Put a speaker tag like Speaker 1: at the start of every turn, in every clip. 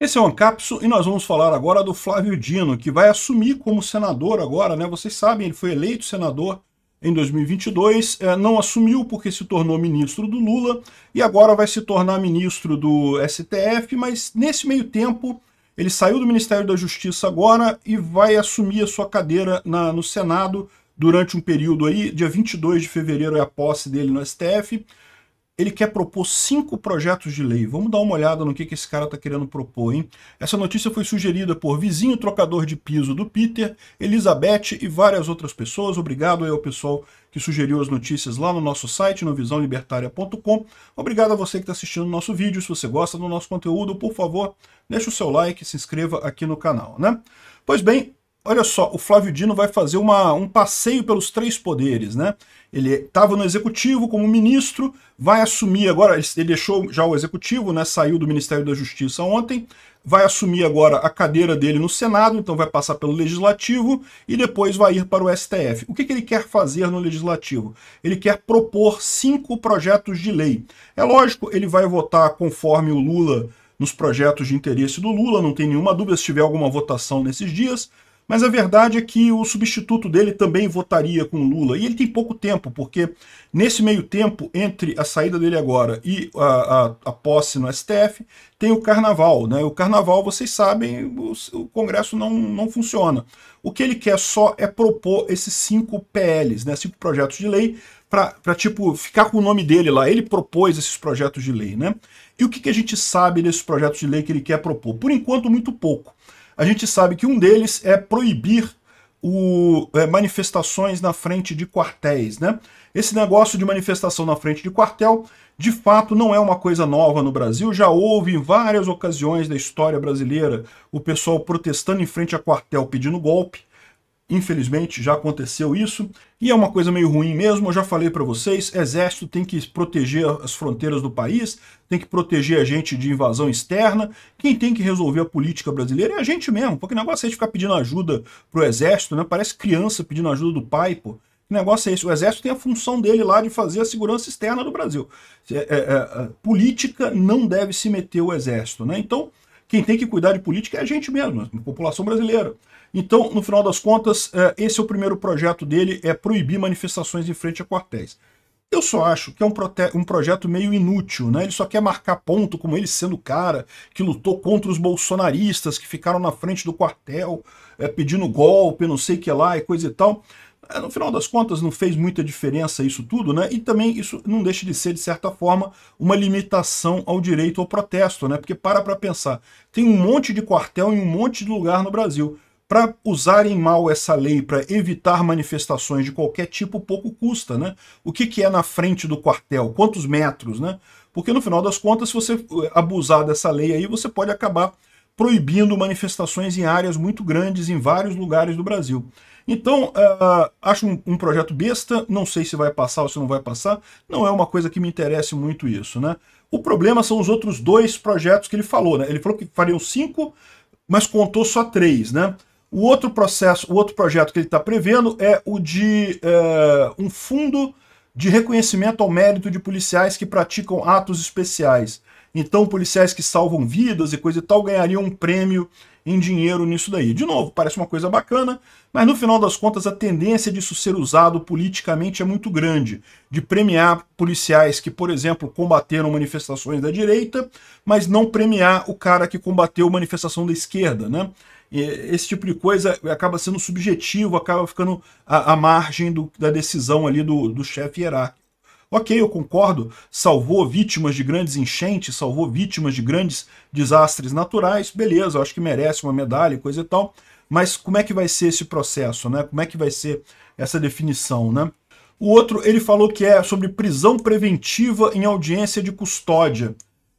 Speaker 1: Esse é o Ancapso e nós vamos falar agora do Flávio Dino, que vai assumir como senador agora, né? Vocês sabem, ele foi eleito senador em 2022, eh, não assumiu porque se tornou ministro do Lula e agora vai se tornar ministro do STF, mas nesse meio tempo ele saiu do Ministério da Justiça agora e vai assumir a sua cadeira na, no Senado durante um período aí, dia 22 de fevereiro é a posse dele no STF, ele quer propor cinco projetos de lei. Vamos dar uma olhada no que, que esse cara está querendo propor, hein? Essa notícia foi sugerida por vizinho trocador de piso do Peter, Elizabeth e várias outras pessoas. Obrigado aí ao pessoal que sugeriu as notícias lá no nosso site, no visãolibertaria.com. Obrigado a você que está assistindo o nosso vídeo. Se você gosta do nosso conteúdo, por favor, deixe o seu like, se inscreva aqui no canal, né? Pois bem, olha só, o Flávio Dino vai fazer uma, um passeio pelos três poderes, né? Ele estava no executivo como ministro, vai assumir agora, ele deixou já o executivo, né? Saiu do Ministério da Justiça ontem, vai assumir agora a cadeira dele no Senado, então vai passar pelo Legislativo e depois vai ir para o STF. O que, que ele quer fazer no Legislativo? Ele quer propor cinco projetos de lei. É lógico, ele vai votar conforme o Lula nos projetos de interesse do Lula, não tem nenhuma dúvida se tiver alguma votação nesses dias, mas a verdade é que o substituto dele também votaria com Lula. E ele tem pouco tempo, porque nesse meio tempo, entre a saída dele agora e a, a, a posse no STF, tem o carnaval. Né? O carnaval, vocês sabem, o, o, Congresso não, não funciona. O que ele quer só é propor esses cinco PLs, né? cinco projetos de lei, para tipo, ficar com o nome dele lá. Ele propôs esses projetos de lei. Né? E o que, que a gente sabe desses projetos de lei que ele quer propor? Por enquanto, muito pouco a gente sabe que um deles é proibir o, é, manifestações na frente de quartéis. Né? Esse negócio de manifestação na frente de quartel, de fato, não é uma coisa nova no Brasil. Já houve em várias ocasiões da história brasileira o pessoal protestando em frente a quartel pedindo golpe. Infelizmente já aconteceu isso e é uma coisa meio ruim mesmo, eu já falei para vocês, exército tem que proteger as fronteiras do país, tem que proteger a gente de invasão externa, quem tem que resolver a política brasileira é a gente mesmo, porque negócio é ficar pedindo ajuda pro exército, né? parece criança pedindo ajuda do pai, pô. negócio é esse? O exército tem a função dele lá de fazer a segurança externa do Brasil. É, é, é, é política não deve se meter o exército, né? Então, quem tem que cuidar de política é a gente mesmo, a população brasileira. Então, no final das contas, é, esse é o primeiro projeto dele, é proibir manifestações em frente a quartéis. Eu só acho que é um, um, projeto meio inútil, né? Ele só quer marcar ponto como ele sendo o cara que lutou contra os bolsonaristas que ficaram na frente do quartel é, pedindo golpe, não sei o que lá e coisa e tal. É, no final das contas não fez muita diferença isso tudo, né? E também isso não deixa de ser, de certa forma, uma limitação ao direito ao protesto, né? Porque para para pensar, tem um monte de quartel em um monte de lugar no Brasil. Para usarem mal essa lei, para evitar manifestações de qualquer tipo, pouco custa, né? O que, que é na frente do quartel? Quantos metros, né? Porque no final das contas, se você eh, abusar dessa lei aí, você pode acabar proibindo manifestações em áreas muito grandes, em vários lugares do Brasil. Então, uh, acho um, um, projeto besta, não sei se vai passar ou se não vai passar, não é uma coisa que me interesse muito isso, né? O problema são os outros dois projetos que ele falou, né? Ele falou que fariam cinco, mas contou só três, né? O outro processo, o outro projeto que ele está prevendo é o de uh, um fundo de reconhecimento ao mérito de policiais que praticam atos especiais. Então, policiais que salvam vidas e coisa e tal ganhariam um prêmio em dinheiro nisso daí. De novo, parece uma coisa bacana, mas no final das contas a tendência disso ser usado politicamente é muito grande, de premiar policiais que, por exemplo, combateram manifestações da direita, mas não premiar o cara que combateu manifestação da esquerda, né? esse tipo de coisa acaba sendo subjetivo, acaba ficando à, à margem do, da decisão ali do, do chefe hierárquico. Ok, eu concordo, salvou vítimas de grandes enchentes, salvou vítimas de grandes desastres naturais, beleza, eu acho que merece uma medalha e coisa e tal, mas como é que vai ser esse processo, né? Como é que vai ser essa definição, né? O outro, ele falou que é sobre prisão preventiva em audiência de custódia.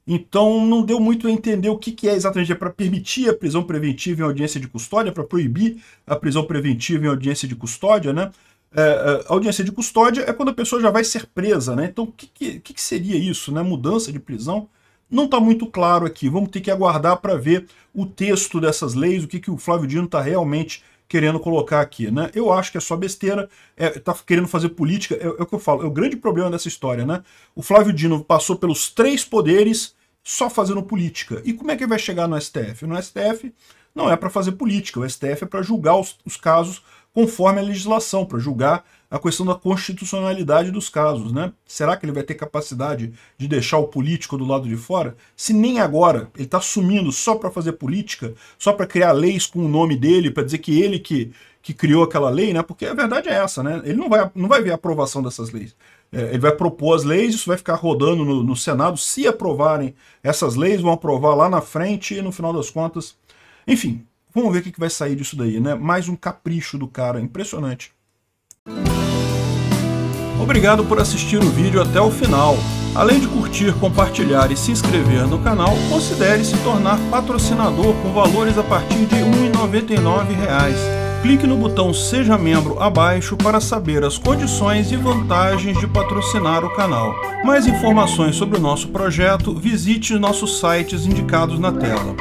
Speaker 1: Então não deu muito a entender o que, que é exatamente, é para permitir a prisão preventiva em audiência de custódia, para proibir a prisão preventiva em audiência de custódia, né? É, a é, audiência de custódia é quando a pessoa já vai ser presa, né? Então, o que, que, que, seria isso, né? Mudança de prisão? Não está muito claro aqui. Vamos ter que aguardar para ver o texto dessas leis, o que, que o Flávio Dino está realmente querendo colocar aqui, né? Eu acho que é só besteira, é, tá querendo fazer política, é, é o que eu falo, é o grande problema dessa história, né? O Flávio Dino passou pelos três poderes só fazendo política. E como é que ele vai chegar no STF? No STF não é para fazer política, o STF é para julgar os, os casos conforme a legislação, para julgar a questão da constitucionalidade dos casos. Né? Será que ele vai ter capacidade de deixar o político do lado de fora? Se nem agora ele está sumindo só para fazer política, só para criar leis com o nome dele, para dizer que ele que, que criou aquela lei, né? porque a verdade é essa, né? ele não vai, não vai ver a aprovação dessas leis. É, ele vai propor as leis, isso vai ficar rodando no, no Senado. Se aprovarem essas leis, vão aprovar lá na frente e no final das contas. Enfim, Vamos ver o que vai sair disso daí, né? Mais um capricho do cara, impressionante. Obrigado por assistir o vídeo até o final. Além de curtir, compartilhar e se inscrever no canal, considere se tornar patrocinador com valores a partir de R$ 1,99 clique no botão Seja Membro abaixo para saber as condições e vantagens de patrocinar o canal. Mais informações sobre o nosso projeto, visite nossos sites indicados na tela.